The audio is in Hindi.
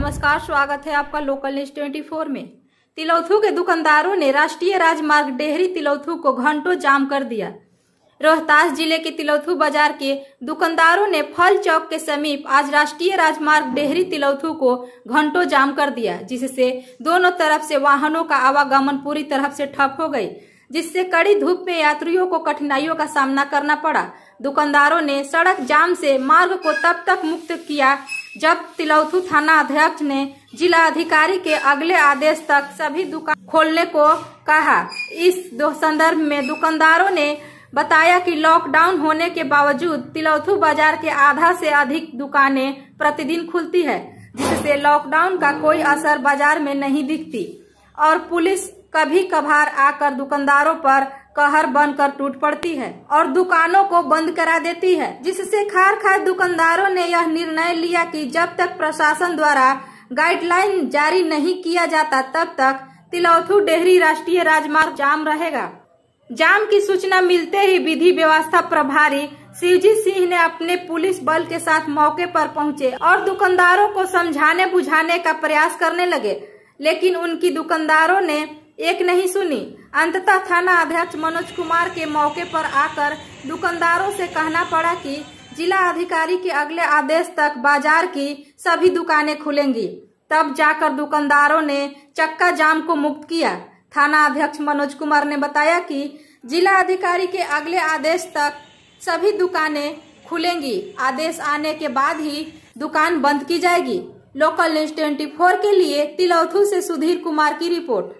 नमस्कार स्वागत है आपका लोकल न्यूज ट्वेंटी फोर में तिलौथू के दुकानदारों ने राष्ट्रीय राजमार्ग डेहरी तिलौथू को घंटों जाम कर दिया रोहतास जिले के तिलौथू बाजार के दुकानदारों ने फल चौक के समीप आज राष्ट्रीय राजमार्ग डेहरी तिलौथू को घंटों जाम कर दिया जिससे दोनों तरफ से वाहनों का आवागमन पूरी तरह से ठप हो गई जिससे कड़ी धूप में यात्रियों को कठिनाइयों का सामना करना पड़ा दुकानदारों ने सड़क जाम से मार्ग को तब तक मुक्त किया जब तिलौथू थाना अध्यक्ष ने जिला अधिकारी के अगले आदेश तक सभी दुकान खोलने को कहा इस दो संदर्भ में दुकानदारों ने बताया कि लॉकडाउन होने के बावजूद तिलौथू बाजार के आधा से अधिक दुकानें प्रतिदिन खुलती है जिससे लॉकडाउन का कोई असर बाजार में नहीं दिखती और पुलिस कभी कभार आकर दुकानदारों पर कहर बनकर टूट पड़ती है और दुकानों को बंद करा देती है जिससे खार खार दुकानदारों ने यह निर्णय लिया कि जब तक प्रशासन द्वारा गाइडलाइन जारी नहीं किया जाता तब तक तिलौथु डेहरी राष्ट्रीय राजमार्ग जाम रहेगा जाम की सूचना मिलते ही विधि व्यवस्था प्रभारी शिवजी सिंह ने अपने पुलिस बल के साथ मौके पर पहुंचे और दुकानदारों को समझाने बुझाने का प्रयास करने लगे लेकिन उनकी दुकानदारों ने एक नहीं सुनी अंततः थाना अध्यक्ष मनोज कुमार के मौके पर आकर दुकानदारों से कहना पड़ा कि जिला अधिकारी के अगले आदेश तक बाजार की सभी दुकानें खुलेंगी तब जाकर दुकानदारों ने चक्का जाम को मुक्त किया थाना अध्यक्ष मनोज कुमार ने बताया कि जिला अधिकारी के अगले आदेश तक सभी दुकानें खुलेंगी आदेश आने के बाद ही दुकान बंद की जाएगी लोकल न्यूज ट्वेंटी के लिए तिलौथू से सुधीर कुमार की रिपोर्ट